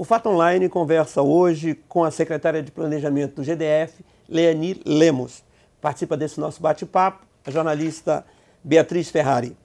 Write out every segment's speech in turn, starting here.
O Fato Online conversa hoje com a secretária de Planejamento do GDF, Leani Lemos. Participa desse nosso bate-papo a jornalista Beatriz Ferrari.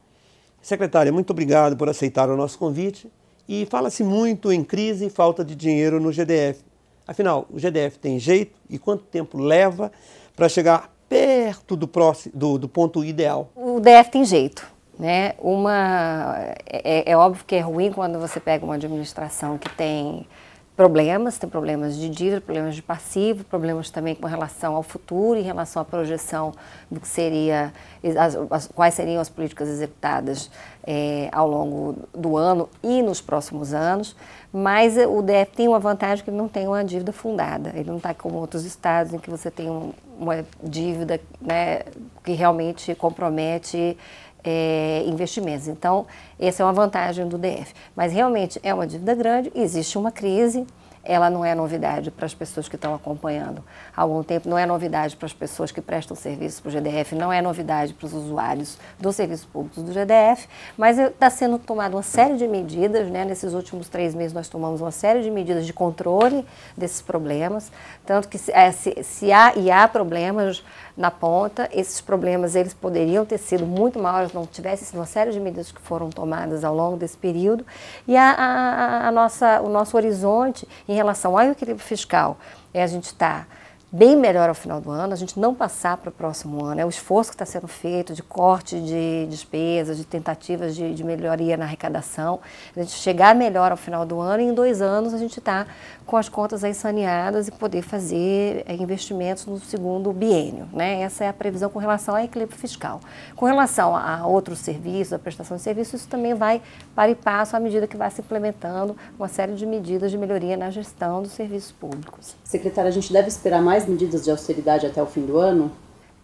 Secretária, muito obrigado por aceitar o nosso convite. E fala-se muito em crise e falta de dinheiro no GDF. Afinal, o GDF tem jeito e quanto tempo leva para chegar perto do, próximo, do, do ponto ideal? O DF tem jeito né? Uma, é, é, é óbvio que é ruim quando você pega uma administração que tem problemas, tem problemas de dívida, problemas de passivo, problemas também com relação ao futuro, em relação à projeção do que seria, as, as, quais seriam as políticas executadas é, ao longo do ano e nos próximos anos, mas o DF tem uma vantagem que ele não tem uma dívida fundada, ele não está como outros estados em que você tem um, uma dívida né, que realmente compromete é, investimentos. Então, essa é uma vantagem do DF. Mas realmente é uma dívida grande, existe uma crise, ela não é novidade para as pessoas que estão acompanhando há algum tempo, não é novidade para as pessoas que prestam serviço para o GDF, não é novidade para os usuários dos serviços públicos do GDF, mas está sendo tomada uma série de medidas, né? nesses últimos três meses nós tomamos uma série de medidas de controle desses problemas, tanto que se, é, se há e há problemas na ponta. Esses problemas eles poderiam ter sido muito maiores se não tivesse sido uma série de medidas que foram tomadas ao longo desse período. E a, a, a nossa, o nosso horizonte em relação ao equilíbrio fiscal é a gente estar tá bem melhor ao final do ano, a gente não passar para o próximo ano. É o esforço que está sendo feito de corte de despesas, de tentativas de, de, melhoria na arrecadação. A gente chegar melhor ao final do ano e em dois anos a gente está com as contas aí saneadas e poder fazer eh, investimentos no segundo biênio. Né? Essa é a previsão com relação ao equilíbrio fiscal. Com relação a outros serviços, a prestação de serviços, isso também vai para e passo à medida que vai se implementando uma série de medidas de melhoria na gestão dos serviços públicos. Secretária, a gente deve esperar mais mais medidas de austeridade até o fim do ano?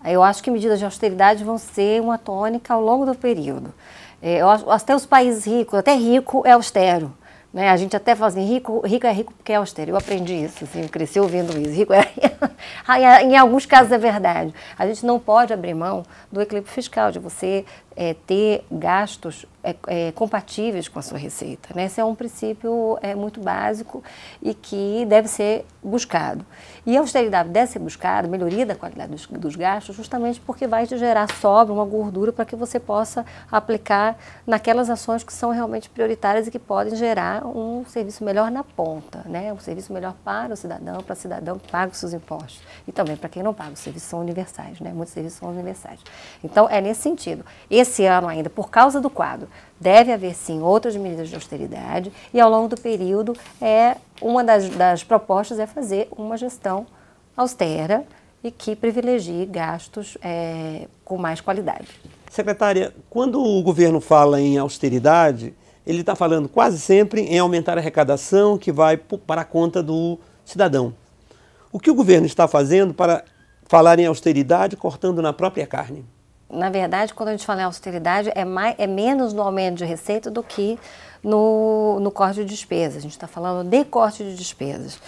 Eu acho que medidas de austeridade vão ser uma tônica ao longo do período. É, até os países ricos, até rico é austero. Né? A gente até fala assim, rico, rico é rico porque é austero. Eu aprendi isso, assim, eu cresci ouvindo isso. Rico é... Ah, em alguns casos é verdade. A gente não pode abrir mão do equilíbrio fiscal, de você é, ter gastos é, é, compatíveis com a sua receita. Né? Esse é um princípio é, muito básico e que deve ser buscado. E a austeridade deve ser buscada, melhoria da qualidade dos, dos gastos, justamente porque vai te gerar sobra, uma gordura, para que você possa aplicar naquelas ações que são realmente prioritárias e que podem gerar um serviço melhor na ponta, né? um serviço melhor para o cidadão, para o cidadão que paga os seus impostos. E também para quem não paga, os serviços são universais, né? muitos serviços são universais. Então, é nesse sentido. Esse esse ano ainda, por causa do quadro, deve haver sim outras medidas de austeridade e ao longo do período é uma das, das propostas é fazer uma gestão austera e que privilegie gastos é, com mais qualidade. Secretária, quando o governo fala em austeridade, ele está falando quase sempre em aumentar a arrecadação que vai para a conta do cidadão. O que o governo está fazendo para falar em austeridade cortando na própria carne? na verdade, quando a gente fala em austeridade, é, mais, é menos no aumento de receita do que no, no corte de despesas. A gente está falando de corte de despesas.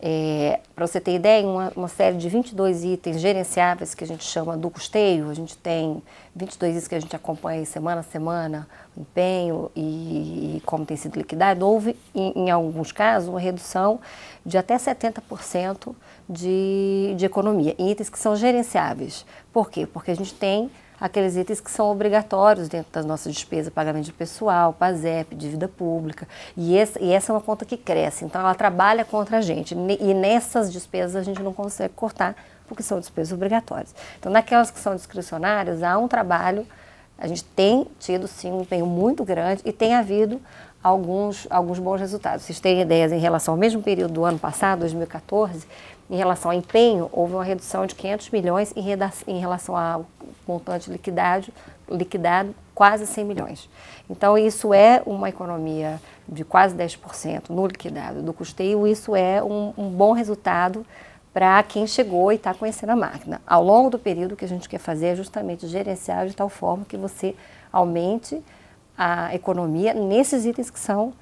É, Para você ter ideia, uma, uma série de 22 itens gerenciáveis que a gente chama do custeio, a gente tem 22 itens que a gente acompanha semana a semana, empenho e, e como tem sido liquidado. Houve, em, em, alguns casos, uma redução de até 70% de, de economia, em itens que são gerenciáveis. Por quê? Porque a gente tem aqueles itens que são obrigatórios dentro das nossas despesas, pagamento de pessoal, PASEP, dívida pública. E, esse, e essa é uma conta que cresce, então ela trabalha contra a gente. E nessas despesas a gente não consegue cortar, porque são despesas obrigatórias. Então, naquelas que são discricionárias, há um trabalho, a gente tem tido sim um empenho muito grande e tem havido alguns, alguns bons resultados. Vocês têm ideias em relação ao mesmo período do ano passado, 2014, em relação ao empenho, houve uma redução de 500 milhões em, em relação ao montante liquidado, liquidado, quase 100 milhões. Então, isso é uma economia de quase 10% no liquidado do custeio, isso é um, um bom resultado para quem chegou e está conhecendo a máquina. Ao longo do período, o que a gente quer fazer é justamente gerenciar de tal forma que você aumente a economia nesses itens que são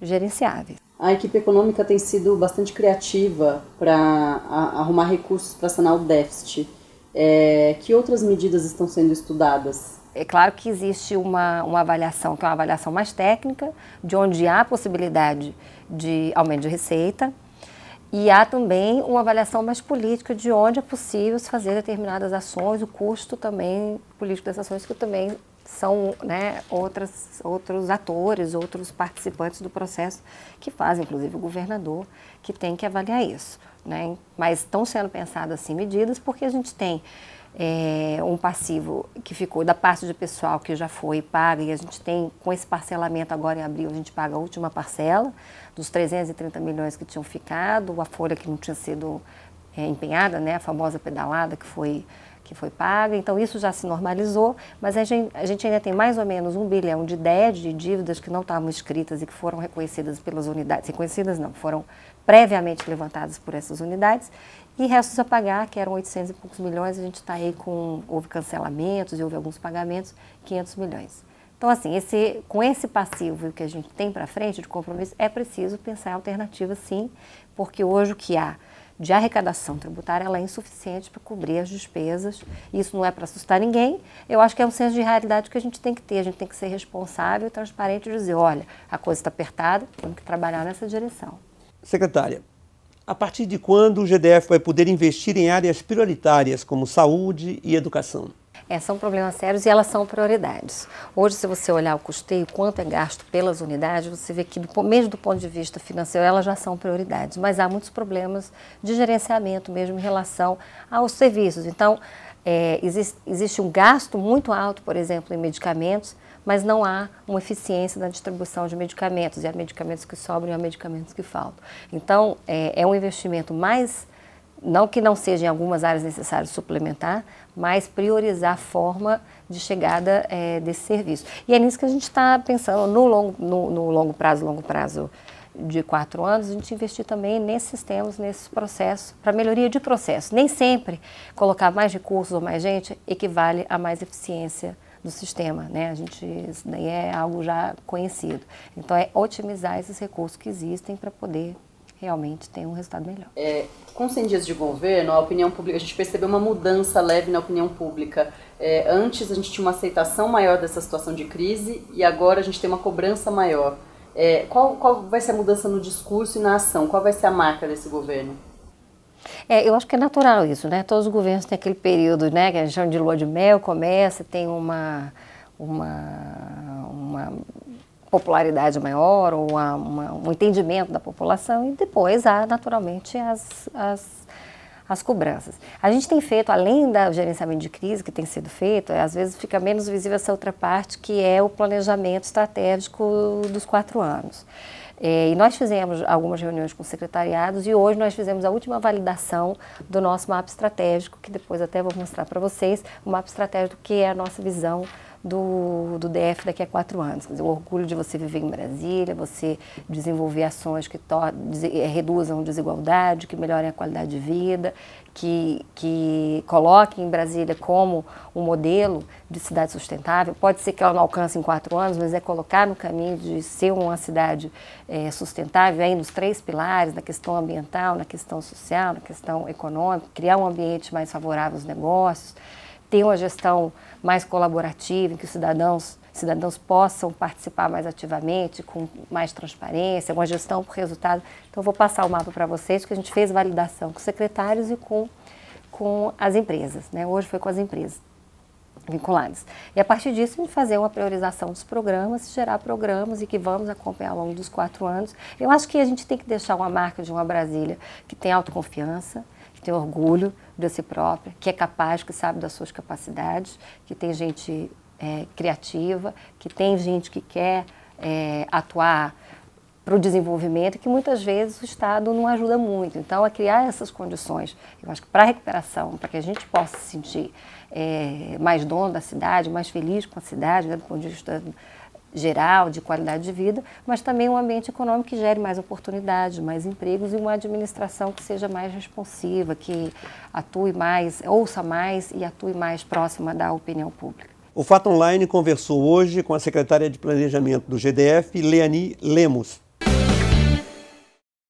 gerenciáveis. A equipe econômica tem sido bastante criativa para arrumar recursos para sanar o déficit. É, que outras medidas estão sendo estudadas? É claro que existe uma, uma avaliação, que é uma avaliação mais técnica, de onde há possibilidade de aumento de receita, e há também uma avaliação mais política de onde é possível se fazer determinadas ações, o custo também político das ações, que também são né, outras, outros atores, outros participantes do processo que fazem, inclusive o governador, que tem que avaliar isso. Né? Mas estão sendo pensadas assim medidas porque a gente tem é, um passivo que ficou da parte de pessoal que já foi paga e a gente tem, com esse parcelamento agora em abril, a gente paga a última parcela dos 330 milhões que tinham ficado, a folha que não tinha sido é, empenhada, né, a famosa pedalada que foi que foi paga, então isso já se normalizou, mas a gente, a gente ainda tem mais ou menos um bilhão de déficit de dívidas que não estavam escritas e que foram reconhecidas pelas unidades, reconhecidas não, foram previamente levantadas por essas unidades, e restos a pagar, que eram 800 e poucos milhões, a gente está aí com, houve cancelamentos e houve alguns pagamentos, 500 milhões. Então, assim, esse, com esse passivo que a gente tem para frente de compromisso, é preciso pensar em alternativas, sim, porque hoje o que há de arrecadação tributária ela é insuficiente para cobrir as despesas. Isso não é para assustar ninguém. Eu acho que é um senso de realidade que a gente tem que ter. A gente tem que ser responsável, transparente e dizer: olha, a coisa está apertada, temos que trabalhar nessa direção. Secretária, a partir de quando o GDF vai poder investir em áreas prioritárias como saúde e educação? É, são problemas sérios e elas são prioridades. Hoje, se você olhar o custeio, quanto é gasto pelas unidades, você vê que, mesmo do ponto de vista financeiro, elas já são prioridades, mas há muitos problemas de gerenciamento mesmo em relação aos serviços. Então, é, existe, existe um gasto muito alto, por exemplo, em medicamentos, mas não há uma eficiência na distribuição de medicamentos, e há medicamentos que sobram e há medicamentos que faltam. Então, é, é um investimento mais não que não seja em algumas áreas necessário suplementar, mas priorizar a forma de chegada é, desse serviço. E é nisso que a gente está pensando no longo, no, no longo prazo, longo prazo de quatro anos, a gente investir também nesses sistemas, nesses processos, para melhoria de processo. Nem sempre colocar mais recursos ou mais gente equivale a mais eficiência do sistema, né? A gente isso daí é algo já conhecido. Então é otimizar esses recursos que existem para poder realmente tem um resultado melhor. É, com 100 dias de governo, a opinião pública, a gente percebeu uma mudança leve na opinião pública. É, antes a gente tinha uma aceitação maior dessa situação de crise e agora a gente tem uma cobrança maior. É, qual, qual vai ser a mudança no discurso e na ação? Qual vai ser a marca desse governo? É, eu acho que é natural isso, né? Todos os governos têm aquele período, né? Que a gente chama de lua de mel, começa, tem uma, uma, uma popularidade maior ou a, uma, um entendimento da população e depois há naturalmente as, as, as cobranças. A gente tem feito, além do gerenciamento de crise que tem sido feito, é, às vezes fica menos visível essa outra parte que é o planejamento estratégico dos quatro anos. É, e nós fizemos algumas reuniões com secretariados e hoje nós fizemos a última validação do nosso mapa estratégico, que depois até vou mostrar para vocês, o mapa estratégico que é a nossa visão do, do DF daqui a quatro anos. Quer dizer, o orgulho de você viver em Brasília, você desenvolver ações que eh, reduzam desigualdade, que melhorem a qualidade de vida, que, que coloquem Brasília como um modelo de cidade sustentável. Pode ser que ela não alcance em quatro anos, mas é colocar no caminho de ser uma cidade é, sustentável, aí nos três pilares, na questão ambiental, na questão social, na questão econômica, criar um ambiente mais favorável aos negócios ter uma gestão mais colaborativa, em que os cidadãos, cidadãos possam participar mais ativamente, com mais transparência, uma gestão por resultado. Então, vou passar o mapa para vocês, que a gente fez validação com os secretários e com, com as empresas. Né? Hoje foi com as empresas vinculadas. E a partir disso, a gente fazer uma priorização dos programas, gerar programas e que vamos acompanhar ao longo dos quatro anos. Eu acho que a gente tem que deixar uma marca de uma Brasília que tem autoconfiança, ter orgulho de si própria, que é capaz, que sabe das suas capacidades, que tem gente é, criativa, que tem gente que quer é, atuar para o desenvolvimento, que muitas vezes o Estado não ajuda muito. Então, a criar essas condições, eu acho que para a recuperação, para que a gente possa se sentir é, mais dono da cidade, mais feliz com a cidade, né, do ponto de vista geral, de qualidade de vida, mas também um ambiente econômico que gere mais oportunidades, mais empregos e uma administração que seja mais responsiva, que atue mais, ouça mais e atue mais próxima da opinião pública. O Fato Online conversou hoje com a secretária de Planejamento do GDF, Leani Lemos.